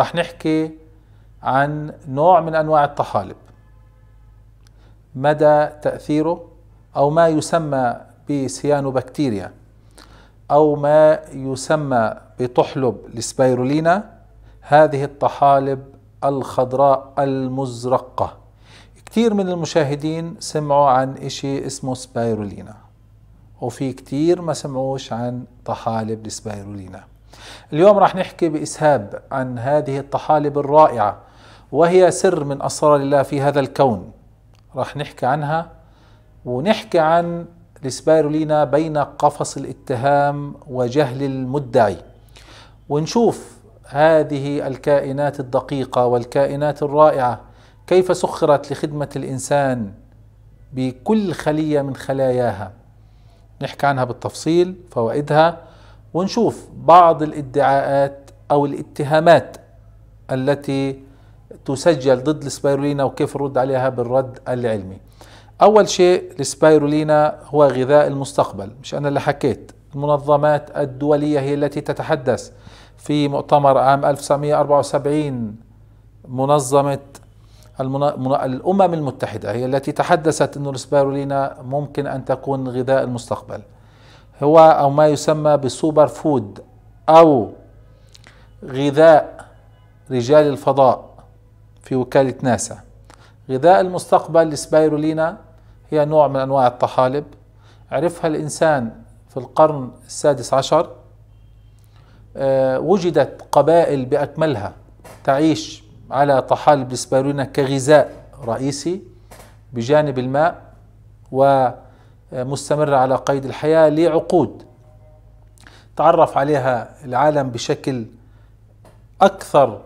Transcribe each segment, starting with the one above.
رح نحكي عن نوع من انواع الطحالب مدى تاثيره او ما يسمى بسيانوبكتيريا او ما يسمى بطحلب السبيرولينا هذه الطحالب الخضراء المزرقه كثير من المشاهدين سمعوا عن اشي اسمه سبايرولينا وفي كثير ما سمعوش عن طحالب السبايرولينا اليوم راح نحكي بإسهاب عن هذه الطحالب الرائعة وهي سر من أسرار الله في هذا الكون راح نحكي عنها ونحكي عن السبايرولينا بين قفص الاتهام وجهل المدعي ونشوف هذه الكائنات الدقيقة والكائنات الرائعة كيف سخرت لخدمة الإنسان بكل خلية من خلاياها نحكي عنها بالتفصيل فوائدها ونشوف بعض الادعاءات او الاتهامات التي تسجل ضد السبيرولينا وكيف نرد عليها بالرد العلمي اول شيء السبيرولينا هو غذاء المستقبل مش انا اللي حكيت المنظمات الدولية هي التي تتحدث في مؤتمر عام 1974 منظمة الأمم المتحدة هي التي تحدثت أن السبيرولينا ممكن أن تكون غذاء المستقبل هو أو ما يسمى بسوبر فود أو غذاء رجال الفضاء في وكالة ناسا غذاء المستقبل لسبايرولينا هي نوع من أنواع الطحالب عرفها الإنسان في القرن السادس عشر آه، وجدت قبائل بأكملها تعيش على طحالب السبايرولينا كغذاء رئيسي بجانب الماء و مستمرة على قيد الحياة لعقود تعرف عليها العالم بشكل أكثر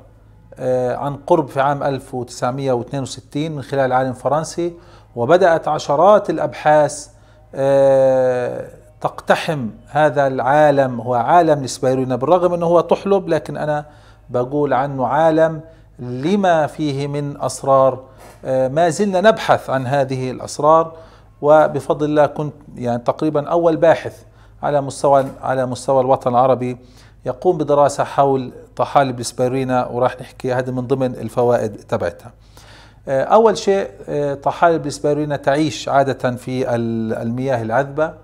آه، عن قرب في عام 1962 من خلال عالم فرنسي وبدأت عشرات الأبحاث آه، تقتحم هذا العالم هو عالم لسبيرينا بالرغم أنه هو تحلب لكن أنا بقول عنه عالم لما فيه من أسرار آه، ما زلنا نبحث عن هذه الأسرار وبفضل الله كنت يعني تقريبا أول باحث على مستوى على مستوى الوطن العربي يقوم بدراسة حول طحالب السبيرينا وراح نحكي هذا من ضمن الفوائد تبعتها آه، أول شيء آه، طحالب السبيرينا تعيش عادة في المياه العذبة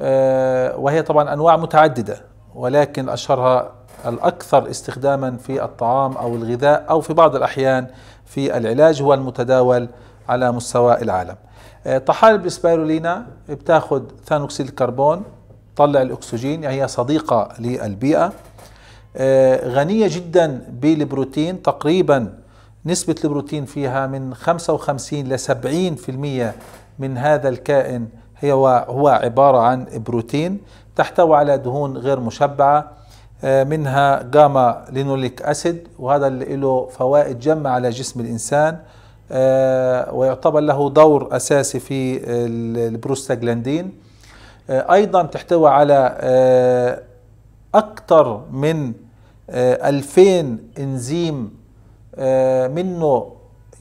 آه، وهي طبعا أنواع متعددة ولكن أشهرها الأكثر استخداما في الطعام أو الغذاء أو في بعض الأحيان في العلاج هو المتداول على مستوى العالم طحالب السبايرولينا بتاخذ ثاني اكسيد الكربون طلع الاكسجين يعني هي صديقه للبيئه آه، غنيه جدا بالبروتين تقريبا نسبه البروتين فيها من 55 ل 70% من هذا الكائن هي هو عباره عن بروتين تحتوي على دهون غير مشبعه آه، منها جاما لينوليك اسيد وهذا اللي له فوائد جمة على جسم الانسان آه، ويعتبر له دور أساسي في البروستاجلاندين آه، أيضا تحتوي على آه، أكثر من 2000 إنزيم منه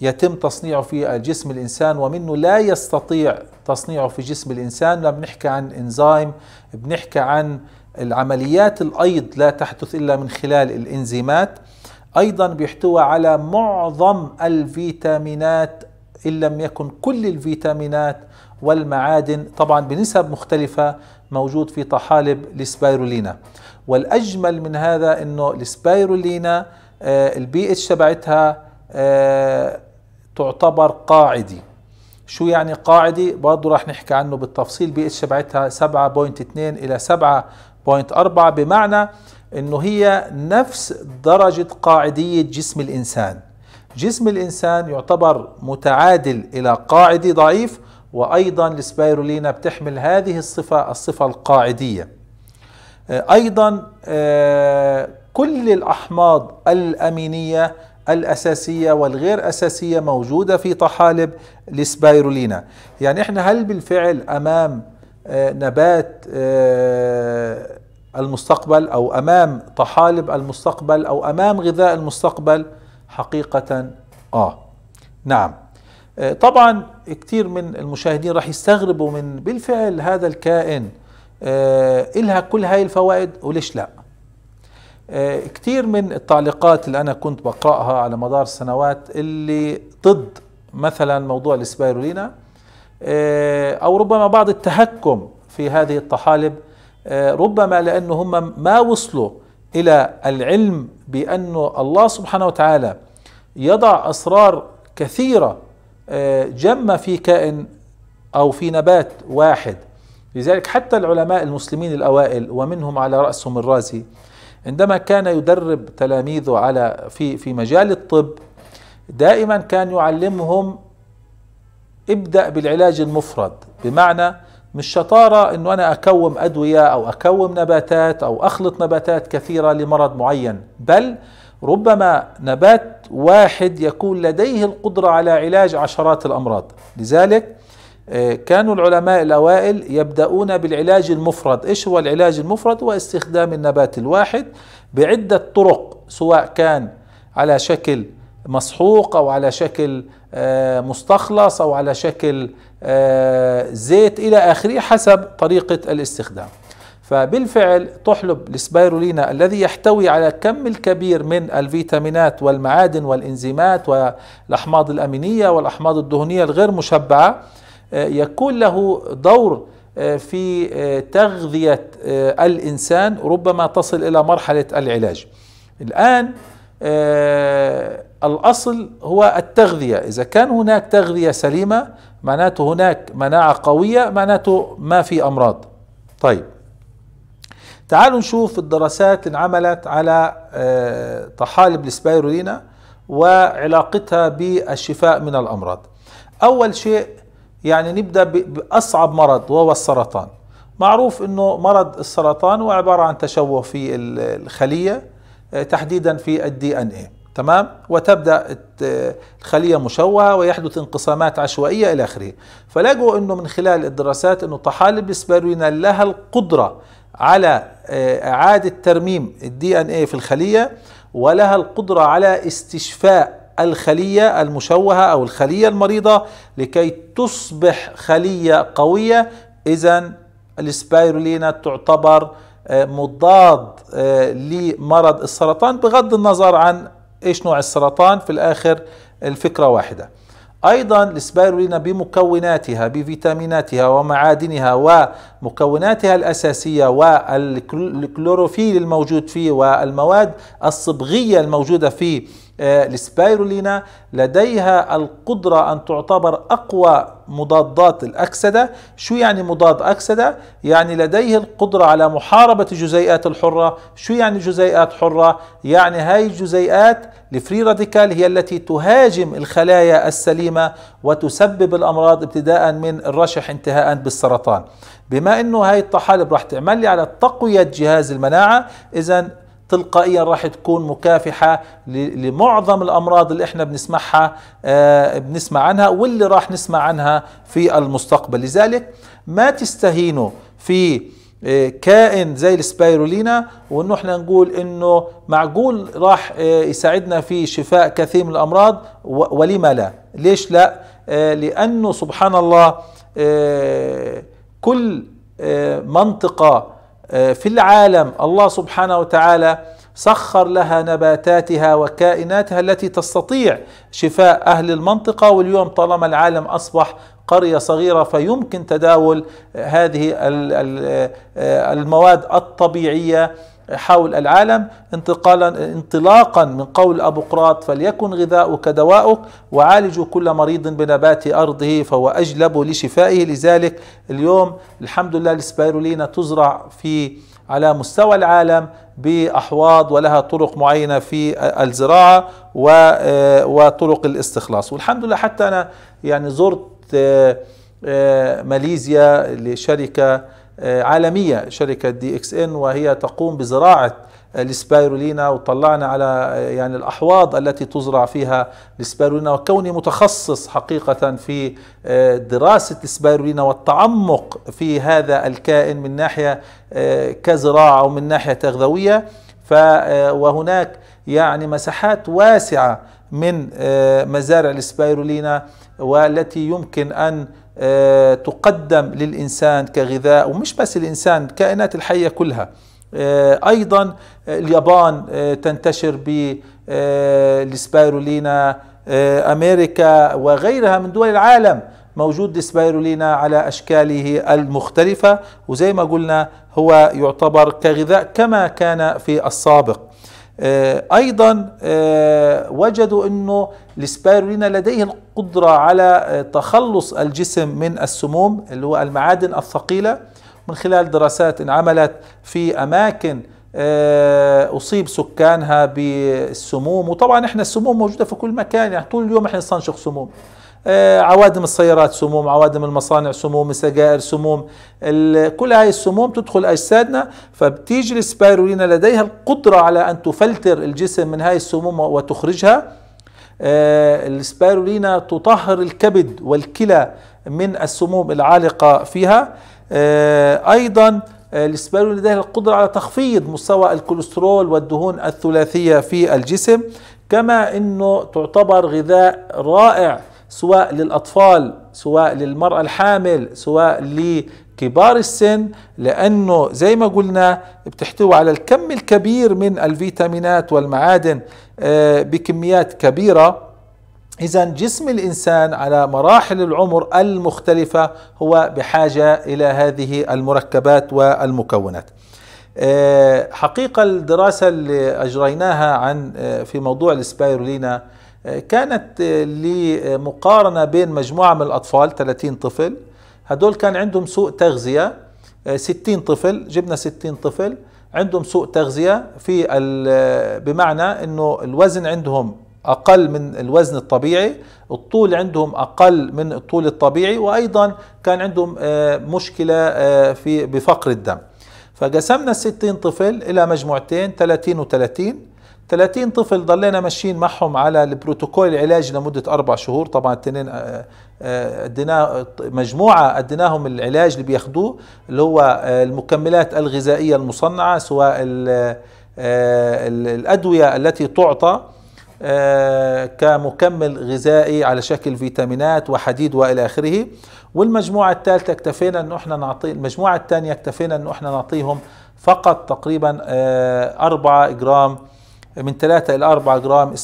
يتم تصنيعه في جسم الإنسان ومنه لا يستطيع تصنيعه في جسم الإنسان لما بنحكي عن إنزيم بنحكي عن العمليات الأيض لا تحدث إلا من خلال الإنزيمات أيضا بيحتوي على معظم الفيتامينات إن لم يكن كل الفيتامينات والمعادن طبعا بنسب مختلفة موجود في طحالب السبايرولينا والأجمل من هذا أنه السبايرولينا آه، البي اتش تبعتها آه، تعتبر قاعدي شو يعني قاعدي برضه راح نحكي عنه بالتفصيل بي اتش تبعتها 7.2 الى 7.4 بمعنى انه هي نفس درجة قاعدية جسم الانسان جسم الانسان يعتبر متعادل الى قاعدي ضعيف وايضا السبايرولينا بتحمل هذه الصفة الصفة القاعدية آه، ايضا آه، كل الاحماض الامينية الأساسية والغير أساسية موجودة في طحالب السبايرولينا يعني إحنا هل بالفعل أمام آه، نبات المستقبل او امام طحالب المستقبل او امام غذاء المستقبل حقيقه اه نعم آه، طبعا كثير من المشاهدين راح يستغربوا من بالفعل هذا الكائن آه إلها كل هاي الفوائد وليش لا آه من التعليقات اللي أنا كنت بقرأها على مدار السنوات اللي ضد مثلا موضوع السبايرولينا آه أو ربما بعض التهكم في هذه الطحالب آه، ربما لأنه هم ما وصلوا إلى العلم بأن الله سبحانه وتعالى يضع أسرار كثيرة آه، جمة في كائن أو في نبات واحد لذلك حتى العلماء المسلمين الأوائل ومنهم على رأسهم الرازي عندما كان يدرب تلاميذه على في في مجال الطب دائما كان يعلمهم ابدأ بالعلاج المفرد بمعنى مش شطارة أنه أنا أكوم أدوية أو أكوم نباتات أو أخلط نباتات كثيرة لمرض معين بل ربما نبات واحد يكون لديه القدرة على علاج عشرات الأمراض لذلك آه، كانوا العلماء الأوائل يبدأون بالعلاج المفرد إيش هو العلاج المفرد هو استخدام النبات الواحد بعدة طرق سواء كان على شكل مسحوق أو على شكل آه، مستخلص أو على شكل آه، زيت إلى آخره حسب طريقة الاستخدام فبالفعل تحلب السبايرولينا الذي يحتوي على كم الكبير من الفيتامينات والمعادن والإنزيمات والأحماض الأمينية والأحماض الدهنية الغير مشبعة آه، يكون له دور آه، في تغذية الإنسان ربما تصل إلى مرحلة العلاج الآن الأصل هو التغذية إذا كان هناك تغذية سليمة معناته هناك مناعة قوية معناته ما في أمراض طيب تعالوا نشوف الدراسات اللي انعملت على آه، طحالب السبايرولينا وعلاقتها بالشفاء من الأمراض أول شيء يعني نبدأ بأصعب مرض وهو السرطان معروف أنه مرض السرطان هو عبارة عن تشوه في الخلية آه، تحديدا في الدي ان ايه تمام وتبدا الخليه مشوهه ويحدث انقسامات عشوائيه الى اخره فلقوا انه من خلال الدراسات انه طحالب السبيرولينا لها القدره على آه، اعاده ترميم الدي ان اي في الخليه ولها القدره على استشفاء الخليه المشوهه او الخليه المريضه لكي تصبح خليه قويه اذا السبايرولينا تعتبر آه، مضاد آه، لمرض السرطان بغض النظر عن ايش نوع السرطان في الاخر الفكرة واحدة ايضا السبايرولينا بمكوناتها بفيتاميناتها ومعادنها ومكوناتها الاساسيه والكلوروفيل الموجود فيه والمواد الصبغيه الموجوده في السبايرولينا آه، لديها القدرة أن تعتبر أقوى مضادات الأكسدة شو يعني مضاد أكسدة؟ يعني لديه القدرة على محاربة الجزيئات الحرة شو يعني جزيئات حرة؟ يعني هاي الجزيئات الفري راديكال هي التي تهاجم الخلايا السليمة وتسبب الأمراض ابتداء من الرشح انتهاء بالسرطان بما أنه هاي الطحالب راح تعمل لي على تقوية جهاز المناعة إذا تلقائيا راح تكون مكافحة لمعظم الأمراض اللي احنا بنسمعها آه، بنسمع عنها واللي راح نسمع عنها في المستقبل لذلك ما تستهينوا في آه، كائن زي السبايرولينا وانه احنا نقول انه معقول راح آه، يساعدنا في شفاء كثير من الامراض ولما لا ليش لا لانه سبحان الله كل منطقه آه، في العالم الله سبحانه وتعالى سخر لها نباتاتها وكائناتها التي تستطيع شفاء اهل المنطقه واليوم طالما العالم اصبح قريه صغيره فيمكن تداول هذه آه، المواد الطبيعيه حول العالم انتقالا انطلاقا من قول أبوقراط فليكن غذاؤك دواؤك وعالج كل مريض بنبات أرضه فهو أجلب لشفائه لذلك اليوم الحمد لله السبايرولينا تزرع في على مستوى العالم باحواض ولها طرق معينه في الزراعه آه، وطرق الاستخلاص والحمد لله حتى انا يعني زرت آه، آه، ماليزيا لشركه آه، عالمية شركة دي اكس ان وهي تقوم بزراعة آه، السبايرولينا وطلعنا على آه، يعني الأحواض التي تزرع فيها السبايرولينا وكوني متخصص حقيقة في دراسة السبايرولينا والتعمق في هذا الكائن من ناحية كزراعة ومن ناحية تغذوية وهناك يعني مساحات واسعة من مزارع السبايرولينا والتي يمكن أن آه، تقدم للإنسان كغذاء ومش بس الإنسان الكائنات الحية كلها آه، أيضا اليابان آه، تنتشر بالسبايرولينا أمريكا وغيرها من دول العالم موجود السبايرولينا على أشكاله المختلفة وزي ما قلنا هو يعتبر كغذاء كما كان في السابق آه، ايضا آه، وجدوا انه السبيرولينا لديه القدره على آه، تخلص الجسم من السموم اللي هو المعادن الثقيله من خلال دراسات انعملت في اماكن اصيب سكانها بالسموم وطبعا احنا السموم موجوده في كل مكان يعني طول اليوم احنا نستنشق سموم آه، عوادم السيارات سموم عوادم المصانع سموم السجائر سموم كل هاي السموم تدخل أجسادنا فبتيجي السبايرولينا لديها القدرة على أن تفلتر الجسم من هاي السموم وتخرجها آه، السبايرولينا تطهر الكبد والكلى من السموم العالقة فيها آه، أيضا السبيرولينا لديها القدرة على تخفيض مستوى الكوليسترول والدهون الثلاثية في الجسم كما أنه تعتبر غذاء رائع سواء للأطفال سواء للمرأة الحامل سواء لكبار السن لأنه زي ما قلنا بتحتوي على الكم الكبير من الفيتامينات والمعادن آه، بكميات كبيرة إذا جسم الإنسان على مراحل العمر المختلفة هو بحاجة إلى هذه المركبات والمكونات آه، حقيقة الدراسة اللي أجريناها عن آه، في موضوع السبايرولينا كانت لمقارنة بين مجموعة من الأطفال 30 طفل هدول كان عندهم سوء تغذية 60 آه، طفل جبنا 60 طفل عندهم سوء تغذية في بمعنى أنه الوزن عندهم أقل من الوزن الطبيعي الطول عندهم أقل من الطول الطبيعي وأيضا كان عندهم آه، مشكلة آه، في بفقر الدم فقسمنا 60 طفل إلى مجموعتين 30 و 30 30 طفل ضلينا ماشيين معهم على البروتوكول العلاجي لمده اربع شهور طبعا التنين آه، آه، ادينا مجموعه اديناهم العلاج اللي بياخذوه اللي هو آه، المكملات الغذائيه المصنعه سواء الادويه التي تعطى كمكمل غذائي على شكل فيتامينات وحديد والى اخره والمجموعه الثالثه اكتفينا انه احنا نعطي المجموعه الثانيه اكتفينا انه احنا نعطيهم فقط تقريبا 4 جرام من 3 إلى 4 جرام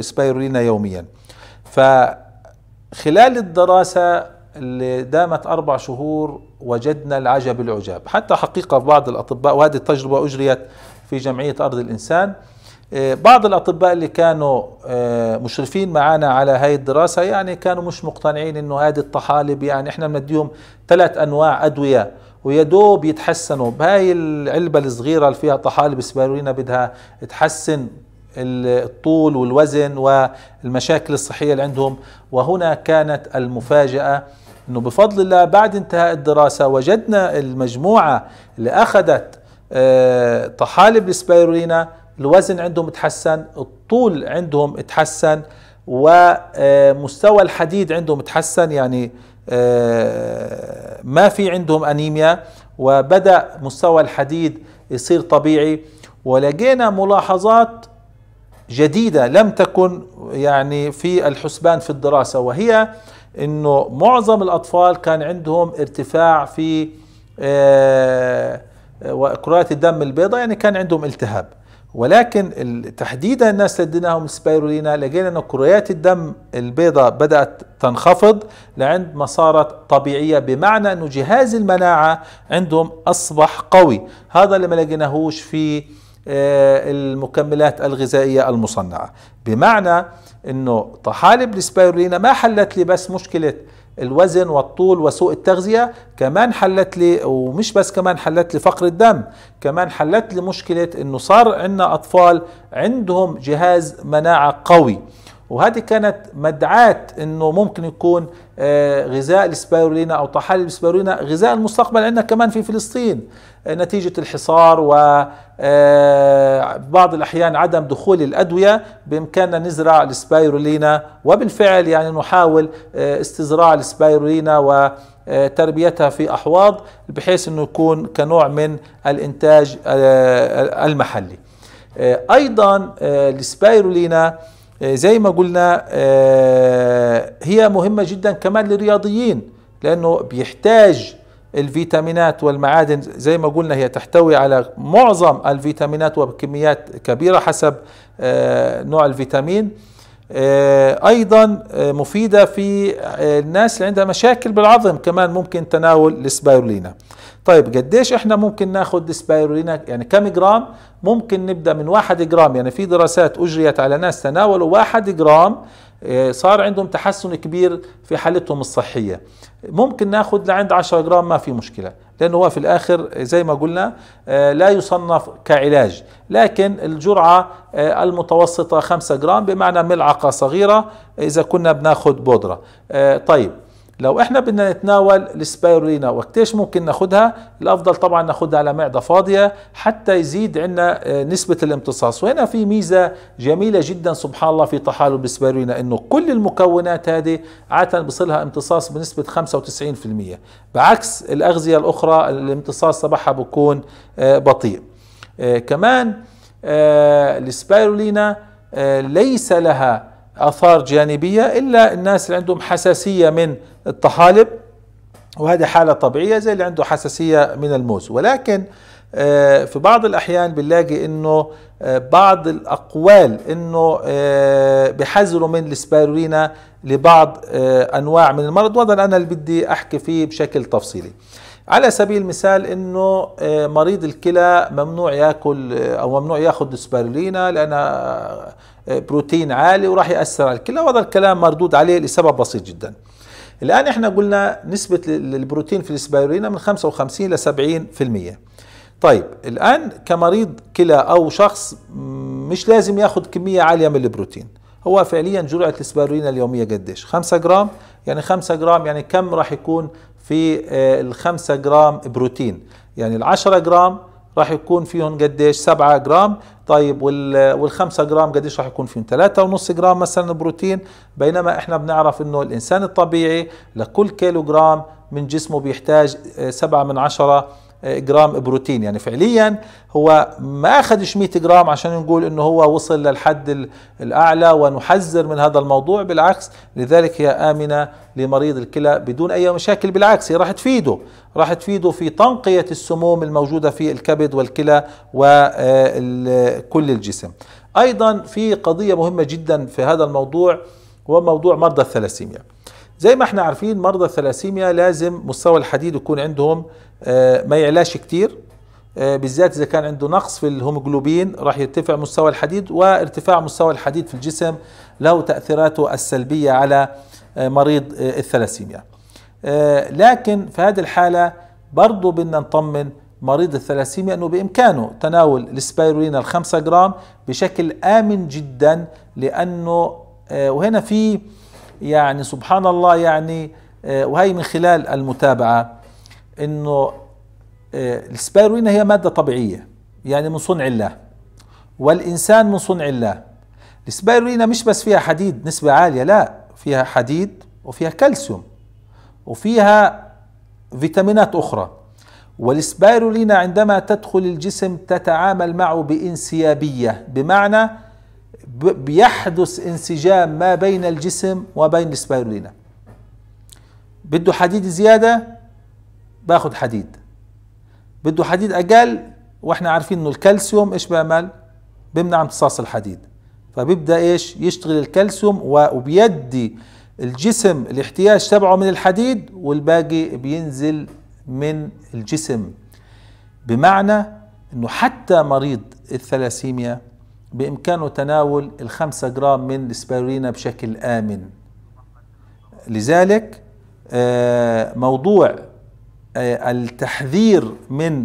سبايرولينا يوميا فخلال الدراسة اللي دامت أربع شهور وجدنا العجب العجاب حتى حقيقة بعض الأطباء وهذه التجربة أجريت في جمعية أرض الإنسان إيه، بعض الأطباء اللي كانوا إيه، مشرفين معنا على هذه الدراسة يعني كانوا مش مقتنعين أنه هذه الطحالب يعني إحنا بنديهم ثلاث أنواع أدوية ويا دوب يتحسنوا بهاي العلبه الصغيره اللي فيها طحالب سبارولينا بدها تحسن الطول والوزن والمشاكل الصحيه اللي عندهم وهنا كانت المفاجاه انه بفضل الله بعد انتهاء الدراسه وجدنا المجموعه اللي اخذت آه، طحالب السبيرولينا الوزن عندهم تحسن الطول عندهم تحسن ومستوى الحديد عندهم تحسن يعني آه، ما في عندهم أنيميا وبدأ مستوى الحديد يصير طبيعي ولقينا ملاحظات جديدة لم تكن يعني في الحسبان في الدراسة وهي أنه معظم الأطفال كان عندهم ارتفاع في آه، آه، كرات الدم البيضاء يعني كان عندهم التهاب ولكن تحديدا الناس اللي اديناهم سبايرولينا لقينا أن كريات الدم البيضاء بدأت تنخفض لعند ما صارت طبيعية بمعنى أنه جهاز المناعة عندهم أصبح قوي هذا اللي ما لقيناهوش في آه، المكملات الغذائية المصنعة بمعنى أنه طحالب السبايرولينا ما حلت لي بس مشكلة الوزن والطول وسوء التغذية كمان حلت لي ومش بس كمان حلت لي فقر الدم كمان حلت لي مشكلة انه صار عندنا اطفال عندهم جهاز مناعة قوي وهذه كانت مدعاة انه ممكن يكون آه، غذاء السبايرولينا او طحالب السبايرولينا غذاء المستقبل عندنا كمان في فلسطين آه، نتيجة الحصار و آه، بعض الأحيان عدم دخول الأدوية بإمكاننا نزرع السبايرولينا وبالفعل يعني نحاول استزراع السبايرولينا و تربيتها في أحواض بحيث أنه يكون كنوع من الإنتاج المحلي أيضا السبايرولينا آه، زي ما قلنا آه، هي مهمة جدا كمان للرياضيين لأنه بيحتاج الفيتامينات والمعادن زي ما قلنا هي تحتوي على معظم الفيتامينات وبكميات كبيرة حسب آه، نوع الفيتامين ايضا مفيده في الناس اللي عندها مشاكل بالعظم كمان ممكن تناول السبايرولينا طيب قديش احنا ممكن ناخد سبايرولينا يعني كم جرام ممكن نبدا من واحد جرام يعني في دراسات اجريت على ناس تناولوا واحد جرام آه، صار عندهم تحسن كبير في حالتهم الصحية ممكن ناخد لعند 10 جرام ما في مشكلة لأنه هو في الآخر زي ما قلنا آه، لا يصنف كعلاج لكن الجرعة آه، المتوسطة 5 جرام بمعنى ملعقة صغيرة إذا كنا بناخد بودرة طيب لو احنا بدنا نتناول السبايرولينا وقتيش ممكن ناخدها الافضل طبعا ناخدها على معده فاضيه حتى يزيد عنا آه، نسبه الامتصاص وهنا في ميزه جميله جدا سبحان الله في تحالف السبايرولينا انه كل المكونات هذه عاده بصلها امتصاص بنسبه 95% بعكس الاغذيه الاخرى الامتصاص تبعها بكون آه، بطيء آه، كمان السبايرولينا ليس لها اثار جانبيه الا الناس اللي عندهم حساسيه من الطحالب وهذه حالة طبيعية زي اللي عنده حساسية من الموز ولكن آه، في بعض الأحيان بنلاقي أنه آه، بعض الأقوال أنه آه، بحذروا من السبارولينا لبعض أنواع من المرض وهذا أنا اللي بدي أحكي فيه بشكل تفصيلي على سبيل المثال انه مريض الكلى ممنوع ياكل او ممنوع ياخذ سبارولينا لانها بروتين عالي وراح ياثر على الكلى وهذا الكلام مردود عليه لسبب بسيط جدا. الآن احنا قلنا نسبة البروتين في السبايرولينا من 55 ل 70% طيب الآن كمريض كلى أو شخص مش لازم ياخد كمية عالية من البروتين هو فعليا جرعة السبايرولينا اليومية قديش 5 جرام يعني 5 جرام يعني كم راح يكون في 5 آه، جرام بروتين يعني 10 جرام راح يكون فيهم قديش 7 جرام طيب وال5 جرام قديش راح يكون فيهم 3.5 جرام مثلا بروتين بينما احنا بنعرف انه الانسان الطبيعي لكل كيلو جرام من جسمه بيحتاج 7 آه، من 10 جرام بروتين يعني فعليا هو ما اخذش 100 جرام عشان نقول انه هو وصل للحد الاعلى ونحذر من هذا الموضوع بالعكس لذلك هي امنه لمريض الكلى بدون اي مشاكل بالعكس هي راح تفيده راح تفيده في تنقيه السموم الموجوده في الكبد والكلى وكل الجسم ايضا في قضيه مهمه جدا في هذا الموضوع هو موضوع مرضى الثلاسيميا زي ما احنا عارفين مرضى الثلاسيميا لازم مستوى الحديد يكون عندهم آه، ما يعلاش كتير آه، بالذات اذا كان عنده نقص في الهيموجلوبين راح يرتفع مستوى الحديد وارتفاع مستوى الحديد في الجسم له تاثيراته السلبيه على آه، مريض الثلاسيميا لكن في هذه الحاله برضه بدنا نطمن مريض الثلاسيميا انه بامكانه تناول السبايرولينا الخمسة جرام بشكل امن جدا لانه وهنا في يعني سبحان الله يعني آه، وهي من خلال المتابعة انه آه، السبايروينا هي مادة طبيعية يعني من صنع الله والإنسان من صنع الله السبايروينا مش بس فيها حديد نسبة عالية لا فيها حديد وفيها كالسيوم وفيها فيتامينات أخرى والسبايرولينا عندما تدخل الجسم تتعامل معه بانسيابية بمعنى بيحدث انسجام ما بين الجسم وبين السبيرولينا بده حديد زيادة باخد حديد بده حديد أقل واحنا عارفين انه الكالسيوم ايش بيعمل بيمنع امتصاص الحديد فبيبدأ ايش يشتغل الكالسيوم وبيدي الجسم الاحتياج تبعه من الحديد والباقي بينزل من الجسم بمعنى انه حتى مريض الثلاسيميا بإمكانه تناول الخمسة جرام من السبيرينا بشكل آمن لذلك آه، موضوع آه، التحذير من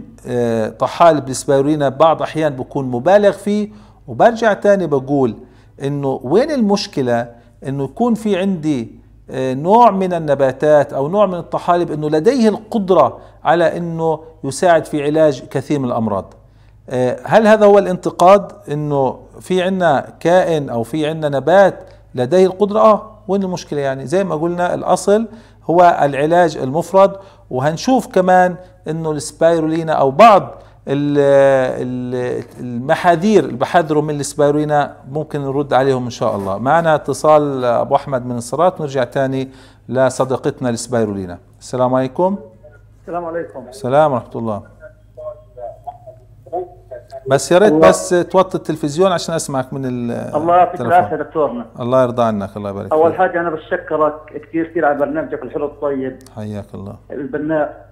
طحالب آه، السبيرينا بعض أحيان بكون مبالغ فيه وبرجع تاني بقول انه وين المشكلة انه يكون في عندي نوع من النباتات او نوع من الطحالب انه لديه القدرة على انه يساعد في علاج كثير من الامراض آه، هل هذا هو الانتقاد انه في عنا كائن او في عنا نبات لديه القدره اه وين المشكله يعني زي ما قلنا الاصل هو العلاج المفرد وهنشوف كمان انه السبايرولينا او بعض المحاذير اللي بحذروا من السبايرولينا ممكن نرد عليهم ان شاء الله معنا اتصال ابو احمد من الصرات نرجع تاني لصديقتنا السبايرولينا السلام عليكم السلام عليكم السلام ورحمه الله بس يا ريت بس توطي التلفزيون عشان اسمعك من ال الله يعطيك العافيه دكتورنا الله يرضى عنك الله يبارك فيك اول حاجه انا بشكرك كثير كثير على برنامجك الحلو الطيب حياك الله البناء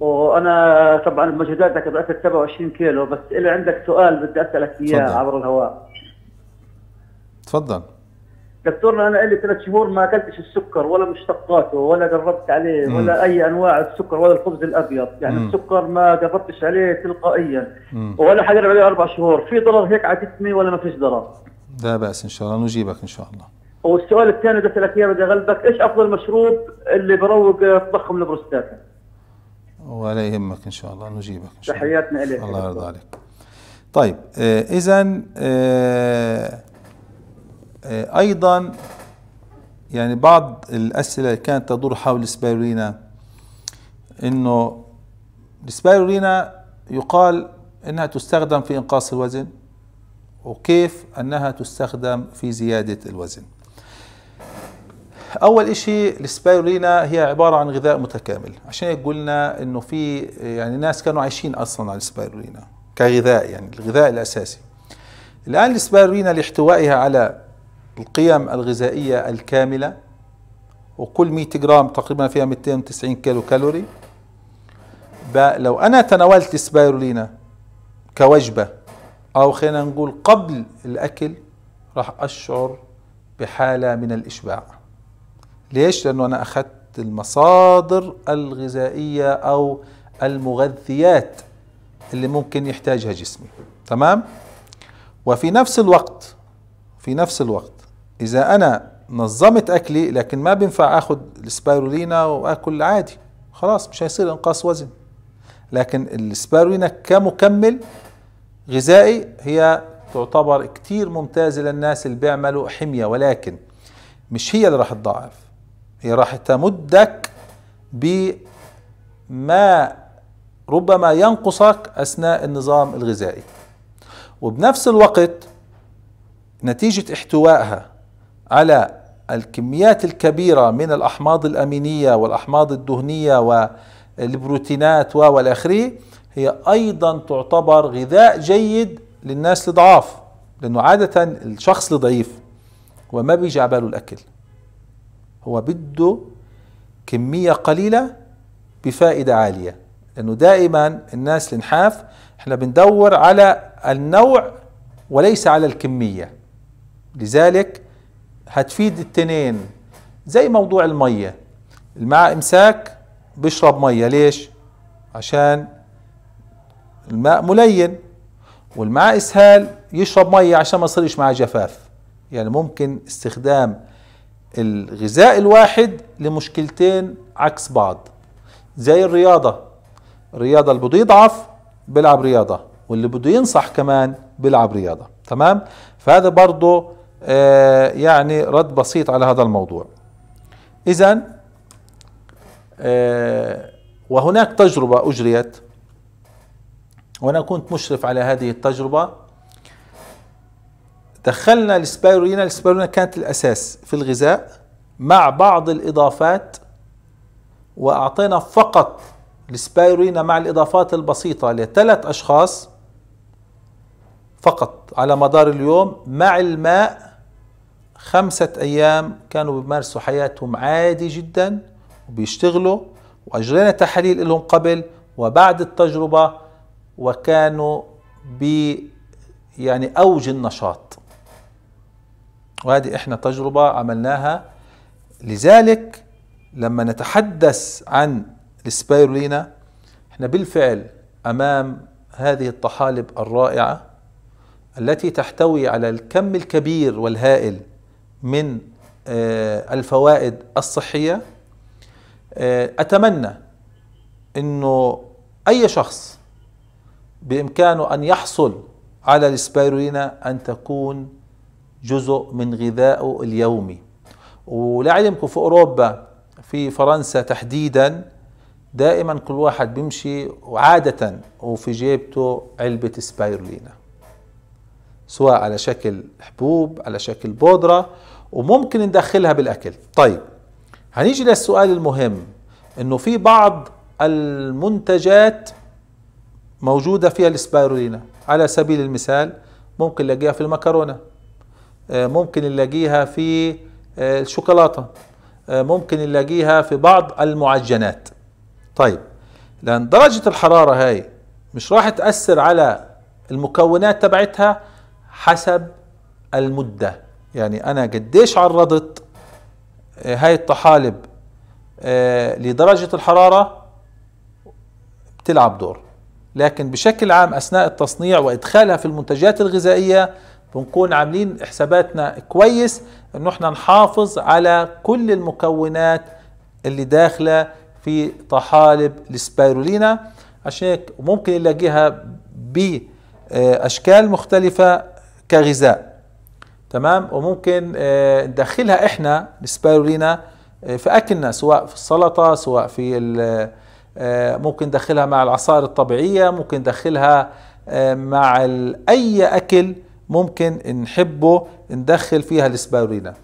وانا طبعا بمجهوداتك بعثت 27 كيلو بس الي عندك سؤال بدي اسالك اياه عبر الهواء تفضل دكتورنا انا لي ثلاث شهور ما اكلتش السكر ولا مشتقاته ولا قربت عليه مم. ولا اي انواع السكر ولا الخبز الابيض يعني مم. السكر ما قربتش عليه تلقائيا مم. ولا حقرب عليه اربع شهور في ضرر هيك على جسمي ولا ما فيش ضرر لا باس ان شاء الله نجيبك ان شاء الله والسؤال الثاني بدي اسالك اياه بدي اغلبك ايش افضل مشروب اللي بروق تضخم البروستاتا ولا يهمك ان شاء الله نجيبك ان شاء الله تحياتنا اليك الله يرضى عليك طيب اذا آه آه، ايضا يعني بعض الاسئله اللي كانت تدور حول السبايرولينا انه السبايرولينا يقال انها تستخدم في انقاص الوزن وكيف انها تستخدم في زياده الوزن اول شيء السبايرولينا هي عباره عن غذاء متكامل عشان هيك قلنا انه في يعني ناس كانوا عايشين اصلا على السبايرولينا كغذاء يعني الغذاء الاساسي الان السبايرولينا لاحتوائها على القيم الغذائية الكاملة وكل 100 جرام تقريبا فيها 290 كيلو كالوري لو أنا تناولت سبايرولينا كوجبة أو خلينا نقول قبل الأكل راح أشعر بحالة من الإشباع ليش؟ لأنه أنا أخذت المصادر الغذائية أو المغذيات اللي ممكن يحتاجها جسمي تمام؟ وفي نفس الوقت في نفس الوقت اذا انا نظمت اكلي لكن ما بينفع اخذ السبيرولينا واكل عادي خلاص مش هيصير انقاص وزن لكن السبيرولينا كمكمل غذائي هي تعتبر كتير ممتازة للناس اللي بيعملوا حمية ولكن مش هي اللي راح تضعف هي راح تمدك بما ربما ينقصك أثناء النظام الغذائي وبنفس الوقت نتيجة احتوائها على الكميات الكبيرة من الأحماض الأمينية والأحماض الدهنية والبروتينات والأخري هي أيضا تعتبر غذاء جيد للناس الضعاف لأنه عادة الشخص الضعيف هو ما بيجي على باله الأكل هو بده كمية قليلة بفائدة عالية لأنه دائما الناس النحاف احنا بندور على النوع وليس على الكمية لذلك هتفيد التنين زي موضوع المية الماء امساك بيشرب مية ليش عشان الماء ملين والماء اسهال يشرب مية عشان ما يصيرش معاه جفاف يعني ممكن استخدام الغذاء الواحد لمشكلتين عكس بعض زي الرياضة الرياضة اللي بده يضعف بيلعب رياضة واللي بده ينصح كمان بيلعب رياضة تمام فهذا برضه آه، يعني رد بسيط على هذا الموضوع إذا آه، وهناك تجربة أجريت وأنا كنت مشرف على هذه التجربة دخلنا السبايرولينا السبايرولينا كانت الأساس في الغذاء مع بعض الإضافات وأعطينا فقط السبايرولينا مع الإضافات البسيطة لثلاث أشخاص فقط على مدار اليوم مع الماء خمسة أيام كانوا بيمارسوا حياتهم عادي جدا وبيشتغلوا وأجرينا تحاليل لهم قبل وبعد التجربة وكانوا ب يعني أوج النشاط وهذه إحنا تجربة عملناها لذلك لما نتحدث عن السبايرولينا احنا بالفعل أمام هذه الطحالب الرائعة التي تحتوي على الكم الكبير والهائل من آه، الفوائد الصحية آه، أتمنى أنه أي شخص بإمكانه أن يحصل على السبيرولينا أن تكون جزء من غذائه اليومي ولعلمكم في أوروبا في فرنسا تحديدا دائما كل واحد بيمشي وعادة وفي جيبته علبة سبايرولينا سواء على شكل حبوب على شكل بودرة وممكن ندخلها بالاكل طيب هنيجي للسؤال المهم انه في بعض المنتجات موجوده فيها الاسبيرولينا على سبيل المثال ممكن نلاقيها في المكرونه آه، ممكن نلاقيها في آه، الشوكولاته آه، ممكن نلاقيها في بعض المعجنات طيب لان درجه الحراره هاي مش راح تاثر على المكونات تبعتها حسب المده يعني انا قديش عرضت آه، هاي الطحالب آه، لدرجة الحرارة بتلعب دور لكن بشكل عام أثناء التصنيع وإدخالها في المنتجات الغذائية بنكون عاملين حساباتنا كويس انه احنا نحافظ على كل المكونات اللي داخلة في طحالب السبايرولينا عشان هيك ممكن نلاقيها بأشكال مختلفة كغذاء تمام وممكن آه، ندخلها احنا السبايرولينا آه، في اكلنا سواء في السلطه سواء في آه، ممكن ندخلها مع العصائر الطبيعيه ممكن ندخلها مع اي اكل ممكن نحبه ندخل فيها السبايرولينا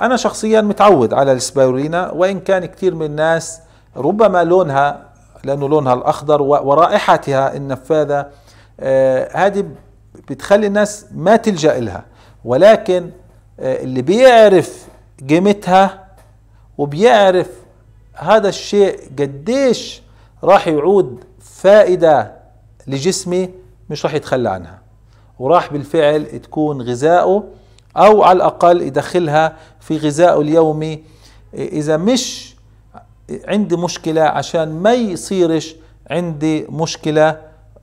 انا شخصيا متعود على السبايرولينا وان كان كثير من الناس ربما لونها لانه لونها الاخضر ورائحتها النفاذه هذه بتخلي الناس ما تلجا لها ولكن آه، اللي بيعرف قيمتها وبيعرف هذا الشيء قديش راح يعود فائدة لجسمي مش راح يتخلى عنها وراح بالفعل تكون غذائه أو على الأقل يدخلها في غذائه اليومي إذا مش عندي مشكلة عشان ما يصيرش عندي مشكلة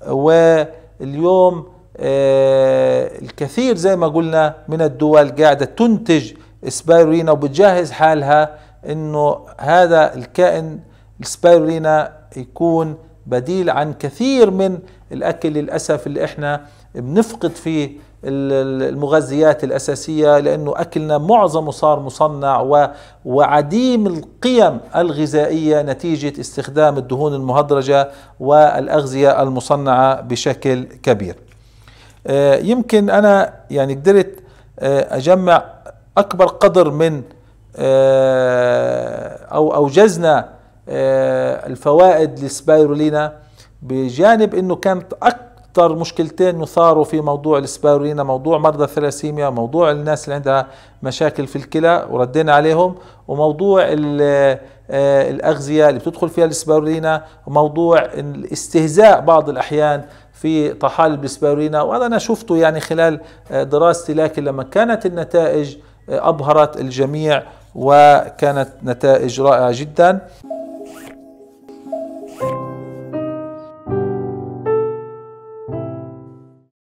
واليوم آه، الكثير زي ما قلنا من الدول قاعدة تنتج سبايرولينا وبتجهز حالها انه هذا الكائن السبايرولينا يكون بديل عن كثير من الاكل للاسف اللي احنا بنفقد فيه المغذيات الاساسيه لانه اكلنا معظمه صار مصنع و... وعديم القيم الغذائيه نتيجه استخدام الدهون المهدرجه والاغذيه المصنعه بشكل كبير آه، يمكن انا يعني قدرت آه، اجمع اكبر قدر من آه، او اوجزنا الفوائد للسبايرولينا بجانب انه كانت اكثر مشكلتين يثاروا في موضوع السبايرولينا موضوع مرضى الثلاسيميا موضوع الناس اللي عندها مشاكل في الكلى وردينا عليهم وموضوع الاغذيه اللي بتدخل فيها السبايرولينا وموضوع الاستهزاء بعض الاحيان في طحالب السبارينا وهذا أنا شفته يعني خلال آه، دراستي لكن لما كانت النتائج آه، أبهرت الجميع وكانت نتائج رائعة جداً